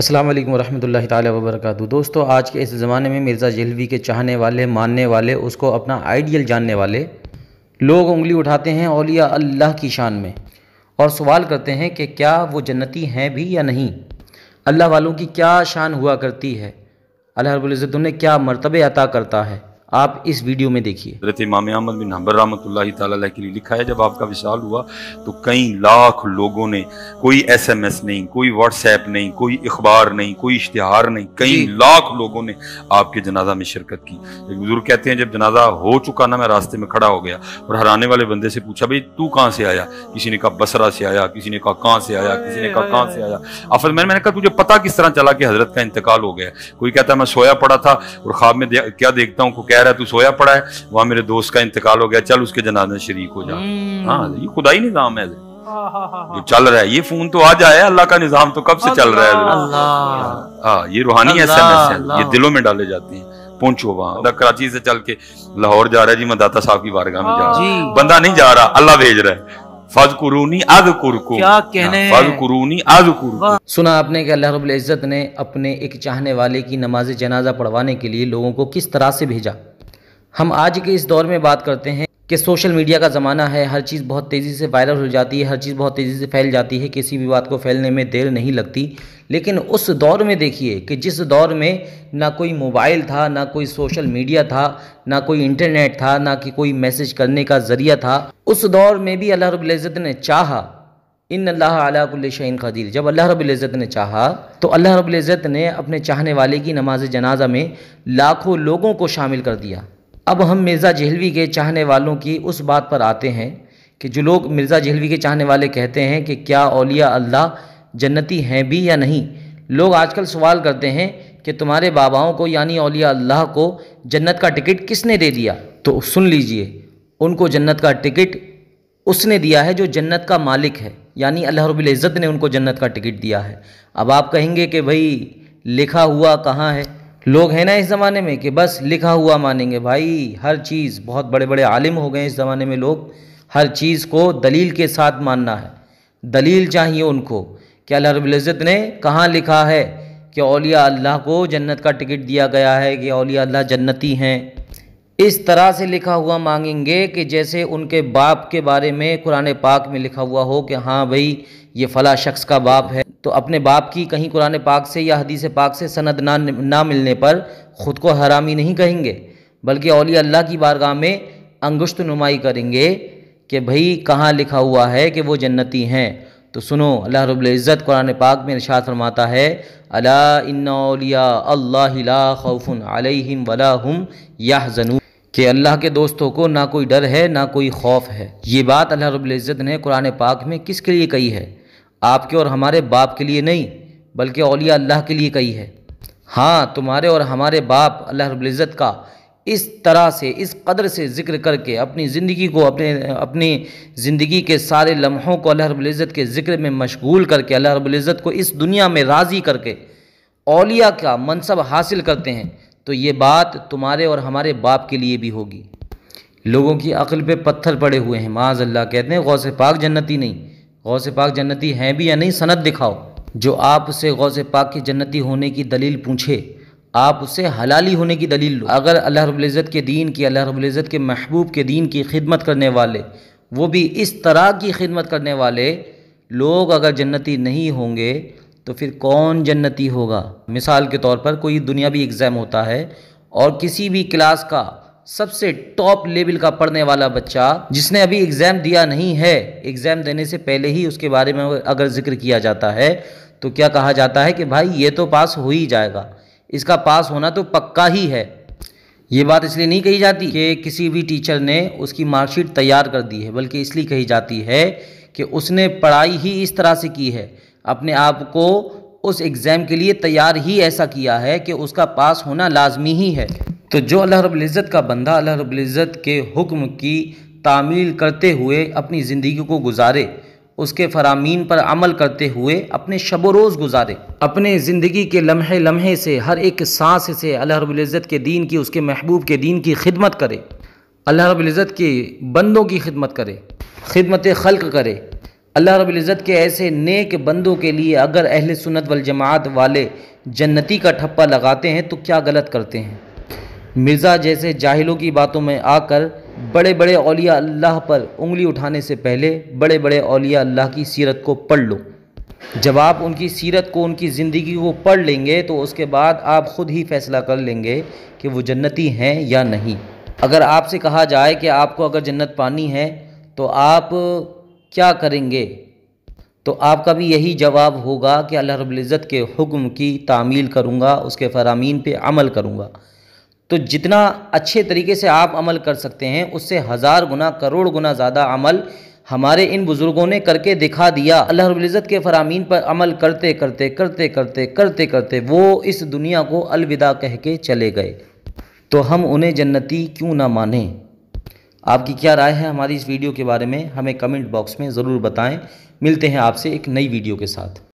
अस्सलाम वालेकुम रहमतुल्लाहि ताला दोस्तों आज के इस ज़माने में मिर्ज़ा जहलवी के चाहने वाले मानने वाले उसको अपना आइडियल जानने वाले लोग उंगली उठाते हैं औलिया अल्लाह की शान में और सवाल करते हैं कि क्या वो जन्नती हैं भी या नहीं अल्लाह वालों की क्या शान हुआ करती है अल्लाह रब्ज़त उन्हें क्या मरतबे अता करता है आप इस वीडियो में देखिए इमाम अहमद बिन हम्बर रहमत के लिए लिखा है जब आपका विशाल हुआ तो कई लाख लोगों ने कोई एस एम एस नहीं कोई व्हाट्सएप नहीं कोई अखबार नहीं कोई इश्तहार नहीं कई लाख लोगों ने आपके जनाजा में शिरकत की एक बुजुर्ग कहते हैं जब जनाजा हो चुका ना मैं रास्ते में खड़ा हो गया और हराने वाले बंदे से पूछा भाई तू कहाँ से आया किसी ने कहा बसरा से आया किसी ने कहा कहाँ से आया किसी ने कहा कहाँ से आया आफत मैंने मैंने कहा तुझे पता किस तरह चला कि हजरत का इंतकाल हो गया कोई कहता मैं सोया पड़ा था और ख्वाब में क्या देखता हूँ कह रहा है तू सोया पड़ा है वहां मेरे दोस्त का इंतकाल हो गया चल उसके जनाजे में शरीक हो जा हम्म। हाँ ये खुदाई निज़ाम है हाँ, हाँ, हाँ, जो चल रहा है ये फोन तो आज आया अल्लाह का निज़ाम तो कब से चल रहा है हाँ ये रूहानी एस एम है ये दिलों में डाले जाते हैं पहुंचो वहां कराची से चल के लाहौर जा रहा है जी मैं दाता साहब की बारगाह में जा रहा हूँ बंदा नहीं जा रहा अल्लाह भेज रहा है फज कुरूनी अज कुरको क्या कहने फज कुरूनी अज कुरको सुना आपने कि अल्लाह रब्बुल इज़्ज़त ने अपने एक चाहने वाले की नमाज जनाजा पढ़वाने के लिए लोगों को किस तरह से भेजा हम आज के इस दौर में बात करते हैं कि सोशल मीडिया का ज़माना है हर चीज़ बहुत तेज़ी से वायरल हो जाती है हर चीज़ बहुत तेज़ी से फैल जाती है किसी भी बात को फैलने में देर नहीं लगती लेकिन उस दौर में देखिए कि जिस दौर में ना कोई मोबाइल था ना कोई सोशल मीडिया था ना कोई इंटरनेट था ना कि कोई मैसेज करने का ज़रिया था उस दौर में भी अल्लाह रबुल्ज़त ने चाह इन अल्लाह अलाकुल्लिशन खदीर जब अल्लाह रबुल्ज़त ने चाहा तो अल्लाह रबुल्ज़त ने अपने चाहने वाले की नमाज जनाजा में लाखों लोगों को शामिल कर दिया अब हम मिर्ज़ा जहलवी के चाहने वालों की उस बात पर आते हैं कि जो लोग मिर्ज़ा जहलवी के चाहने वाले कहते हैं कि क्या अलिया अल्लाह जन्नती हैं भी या नहीं लोग आजकल सवाल करते हैं कि तुम्हारे बाबाओं को यानी अलिया अल्लाह को जन्नत का टिकट किसने दे दिया तो सुन लीजिए उनको जन्नत का टिकट उसने दिया है जो जन्नत का मालिक है यानी अल्लाह रब्बुल इज़्ज़त ने उनको जन्नत का टिकट दिया है अब आप कहेंगे कि भाई लिखा हुआ कहाँ है लोग हैं ना इस ज़माने में कि बस लिखा हुआ मानेंगे भाई हर चीज़ बहुत बड़े बड़े आलिम हो गए इस ज़माने में लोग हर चीज़ को दलील के साथ मानना है दलील चाहिए उनको कि अल्लाह रबुल्ज़त ने कहाँ लिखा है कि अलिया अल्लाह को जन्नत का टिकट दिया गया है कि अलिया अल्लाह जन्नती हैं इस तरह से लिखा हुआ मांगेंगे कि जैसे उनके बाप के बारे में कुरान पाक में लिखा हुआ हो कि हाँ भाई ये फ़ला शख्स का बाप है तो अपने बाप की कहीं कुरान पाक से या हदीस पाक से सनद ना ना मिलने पर ख़ुद को हरामी नहीं कहेंगे बल्कि अली अल्लाह की बारगाह में अंगुश्त नुमाई करेंगे कि भाई कहाँ लिखा हुआ है कि वो जन्नती हैं तो सुनो अल्लाह रब्ज़त कुरान पाक में निशात फरमाता है अला इन्नौलिया अल्लाह खौफुन अलैहिम वला हम जनू कि अल्लाह के दोस्तों को ना कोई डर है ना कोई खौफ है ये बात अल्लाह रब्ज़त ने कुरान पाक में किसके लिए कही है आपके और हमारे बाप के लिए नहीं बल्कि अलिया अल्लाह के लिए कही है हाँ तुम्हारे और हमारे बाप अल्लाह रब्ज़त का इस तरह से इस कदर से जिक्र करके अपनी ज़िंदगी को अपने अपनी ज़िंदगी के सारे लम्हों को अल्लाह रब्ज़त के ज़िक्र में मशगूल करके अल्लाह रब्ज़त को इस दुनिया में राज़ी करके अलिया का मनसब हासिल करते हैं तो ये बात तुम्हारे और हमारे बाप के लिए भी होगी लोगों की अकल पे पत्थर पड़े हुए हैं माज अल्लाह कहते हैं गौ से पाक जन्नति नहीं गौ से पाक जन्नती हैं भी या नहीं सनत दिखाओ जो आप उसे से पाक की जन्नती होने की दलील पूछे आप उसे हलाली होने की दलील लो अगर अल्लाह रब्ज़त के दीन की अल्लाह रब्ज़त के महबूब के दीन की खिदमत करने वाले वो भी इस तरह की खिदमत करने वाले लोग अगर जन्नती नहीं होंगे तो फिर कौन जन्नती होगा मिसाल के तौर पर कोई दुनियावी एग्ज़ाम होता है और किसी भी क्लास का सबसे टॉप लेवल का पढ़ने वाला बच्चा जिसने अभी एग्ज़ाम दिया नहीं है एग्ज़ाम देने से पहले ही उसके बारे में अगर जिक्र किया जाता है तो क्या कहा जाता है कि भाई ये तो पास हो ही जाएगा इसका पास होना तो पक्का ही है ये बात इसलिए नहीं कही जाती कि किसी भी टीचर ने उसकी मार्कशीट तैयार कर दी है बल्कि इसलिए कही जाती है कि उसने पढ़ाई ही इस तरह से की है अपने आप को उस एग्ज़ाम के लिए तैयार ही ऐसा किया है कि उसका पास होना लाजमी ही है तो जो अल्लाह रब्ज़त का बंदा अल्लाह रब्ज़त के हुक्म की तामील करते हुए अपनी ज़िंदगी को गुजारे उसके फरामीन पर अमल करते हुए अपने शब रोज़ गुजारे अपने ज़िंदगी के लम्हे लम्हे से हर एक सांस से अल्लाह रब्ज़त के दीन की उसके महबूब के दीन की खिदमत करे अल्लाह रब्ज़त के बंदों की खिदमत करे खिदमत खल्क करे अल्लाह रब्ज़त के ऐसे नेक बंदों के लिए अगर अहल सुन्नत वल जमात वाले जन्नती का ठप्पा लगाते हैं तो क्या गलत करते हैं मिर्ज़ा जैसे जाहिलों की बातों में आकर बड़े बड़े अलिया अल्लाह पर उंगली उठाने से पहले बड़े बड़े अलिया अल्लाह की सीरत को पढ़ लो जब आप उनकी सीरत को उनकी ज़िंदगी को पढ़ लेंगे तो उसके बाद आप ख़ुद ही फैसला कर लेंगे कि वो जन्नती हैं या नहीं अगर आपसे कहा जाए कि आपको अगर जन्नत पानी है तो आप क्या करेंगे तो आपका भी यही जवाब होगा कि अल्लाह रब्ज़त के हुक्म की तामील करूँगा उसके फरामीन पे अमल करूँगा तो जितना अच्छे तरीके से आप अमल कर सकते हैं उससे हज़ार गुना करोड़ गुना ज़्यादा अमल हमारे इन बुज़ुर्गों ने करके दिखा दिया अल्लाह रब्ज़त के फ़रामीन पर अमल करते करते करते करते करते करते वो इस दुनिया को अलविदा कह के चले गए तो हम उन्हें जन्नती क्यों ना माने आपकी क्या राय है हमारी इस वीडियो के बारे में हमें कमेंट बॉक्स में ज़रूर बताएं मिलते हैं आपसे एक नई वीडियो के साथ